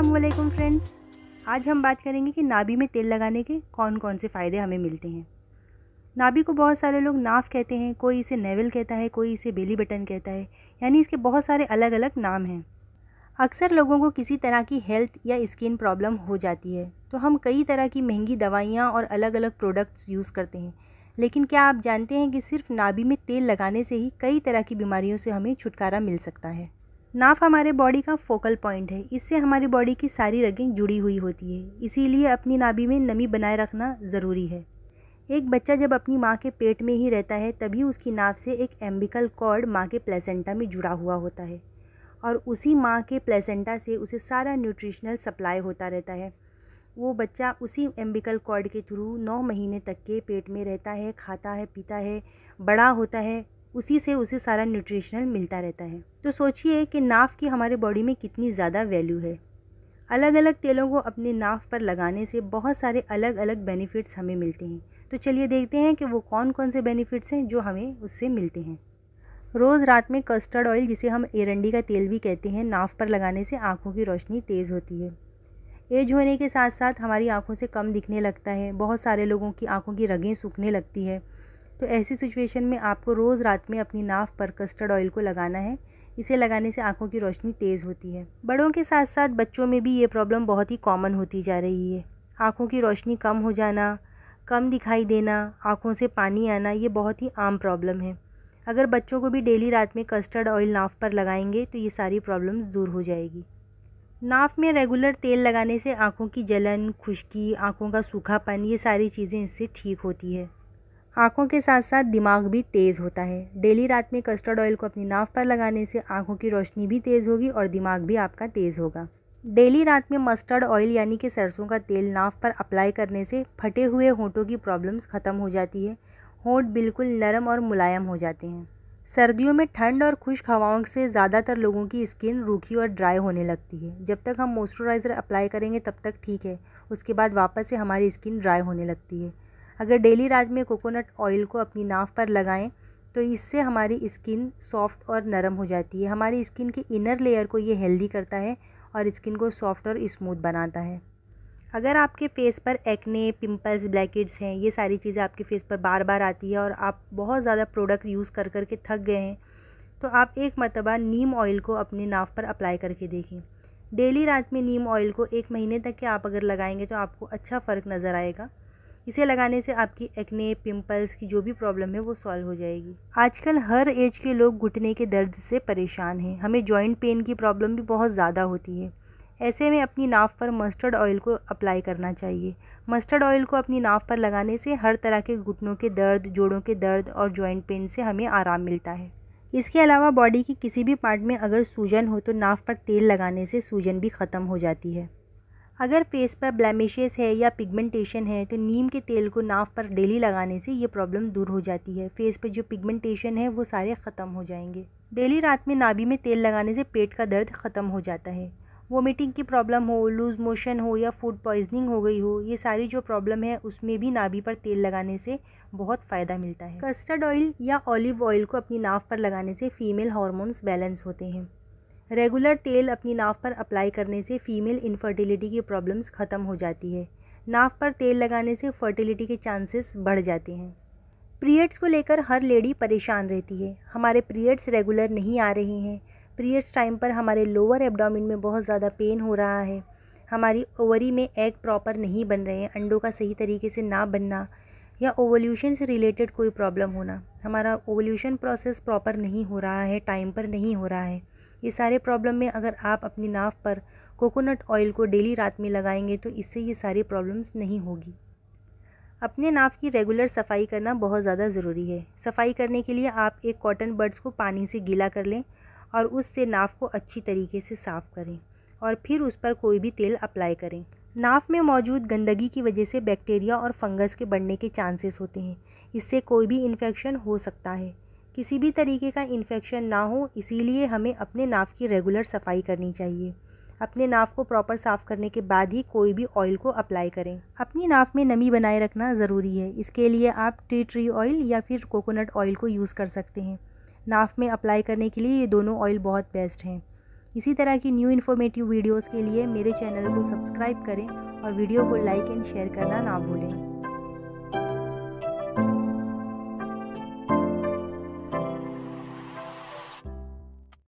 Aslam friends आज हम बात करेंगे कि नाभि में तेल लगाने के कौन कौन से फ़ायदे हमें मिलते हैं नाभि को बहुत सारे लोग नाफ कहते हैं कोई इसे नेवल कहता है कोई इसे बेली बटन कहता है यानी इसके बहुत सारे अलग अलग नाम हैं अक्सर लोगों को किसी तरह की हेल्थ या स्किन प्रॉब्लम हो जाती है तो हम कई तरह की महंगी दवाइयाँ और अलग अलग प्रोडक्ट्स यूज़ करते हैं लेकिन क्या आप जानते हैं कि सिर्फ नाभि में तेल लगाने से ही कई तरह की बीमारियों से हमें छुटकारा मिल सकता है नाफ हमारे बॉडी का फोकल पॉइंट है इससे हमारी बॉडी की सारी रगें जुड़ी हुई होती है इसीलिए अपनी नाभि में नमी बनाए रखना ज़रूरी है एक बच्चा जब अपनी माँ के पेट में ही रहता है तभी उसकी नाव से एक एम्बिकल कॉर्ड माँ के प्लेसेंटा में जुड़ा हुआ होता है और उसी माँ के प्लेसेंटा से उसे सारा न्यूट्रिशनल सप्लाई होता रहता है वो बच्चा उसी एम्बिकल कॉर्ड के थ्रू नौ महीने तक के पेट में रहता है खाता है पीता है बड़ा होता है उसी से उसे सारा न्यूट्रिशनल मिलता रहता है तो सोचिए कि नाफ की हमारे बॉडी में कितनी ज़्यादा वैल्यू है अलग अलग तेलों को अपने नाफ पर लगाने से बहुत सारे अलग अलग बेनिफिट्स हमें मिलते हैं तो चलिए देखते हैं कि वो कौन कौन से बेनिफिट्स हैं जो हमें उससे मिलते हैं रोज़ रात में कस्टर्ड ऑयल जिसे हम एरंडी का तेल भी कहते हैं नाफ पर लगाने से आँखों की रोशनी तेज़ होती है एज होने के साथ साथ हमारी आँखों से कम दिखने लगता है बहुत सारे लोगों की आँखों की रगें सूखने लगती है तो ऐसी सिचुएशन में आपको रोज़ रात में अपनी नाव पर कस्टर्ड ऑयल को लगाना है इसे लगाने से आंखों की रोशनी तेज़ होती है बड़ों के साथ साथ बच्चों में भी ये प्रॉब्लम बहुत ही कॉमन होती जा रही है आंखों की रोशनी कम हो जाना कम दिखाई देना आंखों से पानी आना ये बहुत ही आम प्रॉब्लम है अगर बच्चों को भी डेली रात में कस्टर्ड ऑयल नाव पर लगाएंगे तो ये सारी प्रॉब्लम्स दूर हो जाएगी नाफ में रेगुलर तेल लगाने से आंखों की जलन खुश्की आंखों का सूखापन ये सारी चीज़ें इससे ठीक होती है आँखों के साथ साथ दिमाग भी तेज़ होता है डेली रात में कस्टर्ड ऑयल को अपनी नाव पर लगाने से आँखों की रोशनी भी तेज़ होगी और दिमाग भी आपका तेज़ होगा डेली रात में मस्टर्ड ऑयल यानी कि सरसों का तेल नाव पर अप्लाई करने से फटे हुए होंठों की प्रॉब्लम्स ख़त्म हो जाती है होंठ बिल्कुल नरम और मुलायम हो जाते हैं सर्दियों में ठंड और खुश्क हवाओं से ज़्यादातर लोगों की स्किन रूखी और ड्राई होने लगती है जब तक हम मॉइस्चराइज़र अप्लाई करेंगे तब तक ठीक है उसके बाद वापस से हमारी स्किन ड्राई होने लगती है अगर डेली रात में कोकोनट ऑयल को अपनी नाव पर लगाएं तो इससे हमारी स्किन सॉफ्ट और नरम हो जाती है हमारी स्किन के इनर लेयर को ये हेल्दी करता है और स्किन को सॉफ्ट और स्मूथ बनाता है अगर आपके फेस पर एक्ने पिंपल्स ब्लैकेट्स हैं ये सारी चीज़ें आपके फेस पर बार बार आती है और आप बहुत ज़्यादा प्रोडक्ट यूज़ कर कर के थक गए हैं तो आप एक मरतबा नीम ऑयल को अपने नाव पर अप्लाई करके देखें डेली रात में नीम ऑयल को एक महीने तक के आप अगर लगाएंगे तो आपको अच्छा फ़र्क नज़र आएगा इसे लगाने से आपकी एक्ने पिंपल्स की जो भी प्रॉब्लम है वो सॉल्व हो जाएगी आजकल हर एज के लोग घुटने के दर्द से परेशान हैं हमें जॉइंट पेन की प्रॉब्लम भी बहुत ज़्यादा होती है ऐसे में अपनी नाव पर मस्टर्ड ऑयल को अप्लाई करना चाहिए मस्टर्ड ऑयल को अपनी नाव पर लगाने से हर तरह के घुटनों के दर्द जोड़ों के दर्द और जॉइंट पेन से हमें आराम मिलता है इसके अलावा बॉडी की किसी भी पार्ट में अगर सूजन हो तो नाव पर तेल लगाने से सूजन भी ख़त्म हो जाती है अगर फेस पर ब्लैमिशेस है या पिगमेंटेशन है तो नीम के तेल को नाव पर डेली लगाने से ये प्रॉब्लम दूर हो जाती है फेस पर जो पिगमेंटेशन है वो सारे ख़त्म हो जाएंगे डेली रात में नाभी में तेल लगाने से पेट का दर्द ख़त्म हो जाता है वोमिटिंग की प्रॉब्लम हो लूज़ मोशन हो या फूड पॉइजनिंग हो गई हो ये सारी जो प्रॉब्लम है उसमें भी नाभी पर तेल लगाने से बहुत फ़ायदा मिलता है कस्टर्ड ऑयल या ऑलिव ऑयल को अपनी नाव पर लगाने से फीमेल हार्मोन्स बैलेंस होते हैं रेगुलर तेल अपनी नाव पर अप्लाई करने से फ़ीमेल इनफर्टिलिटी की प्रॉब्लम्स ख़त्म हो जाती है नाव पर तेल लगाने से फर्टिलिटी के चांसेस बढ़ जाते हैं पीरियड्स को लेकर हर लेडी परेशान रहती है हमारे पीरियड्स रेगुलर नहीं आ रहे हैं पीरियड्स टाइम पर हमारे लोअर एब्डोमिन में बहुत ज़्यादा पेन हो रहा है हमारी ओवरी में एग प्रॉपर नहीं बन रहे हैं अंडों का सही तरीके से ना बनना या ओवोल्यूशन से रिलेटेड कोई प्रॉब्लम होना हमारा ओवोल्यूशन प्रोसेस प्रॉपर नहीं हो रहा है टाइम पर नहीं हो रहा है ये सारे प्रॉब्लम में अगर आप अपनी नाव पर कोकोनट ऑयल को डेली रात में लगाएंगे तो इससे ये सारी प्रॉब्लम्स नहीं होगी अपने नाव की रेगुलर सफाई करना बहुत ज़्यादा ज़रूरी है सफाई करने के लिए आप एक कॉटन बर्ड्स को पानी से गीला कर लें और उससे नाव को अच्छी तरीके से साफ़ करें और फिर उस पर कोई भी तेल अप्लाई करें नाव में मौजूद गंदगी की वजह से बैक्टीरिया और फंगस के बढ़ने के चांसेस होते हैं इससे कोई भी इन्फेक्शन हो सकता है किसी भी तरीके का इन्फेक्शन ना हो इसीलिए हमें अपने नाव की रेगुलर सफाई करनी चाहिए अपने नाव को प्रॉपर साफ़ करने के बाद ही कोई भी ऑयल को अप्लाई करें अपनी नाव में नमी बनाए रखना ज़रूरी है इसके लिए आप टी ट्री ऑयल या फिर कोकोनट ऑयल को यूज़ कर सकते हैं नाव में अप्लाई करने के लिए ये दोनों ऑयल बहुत बेस्ट हैं इसी तरह की न्यू इन्फॉर्मेटिव वीडियोज़ के लिए मेरे चैनल को सब्सक्राइब करें और वीडियो को लाइक एंड शेयर करना ना भूलें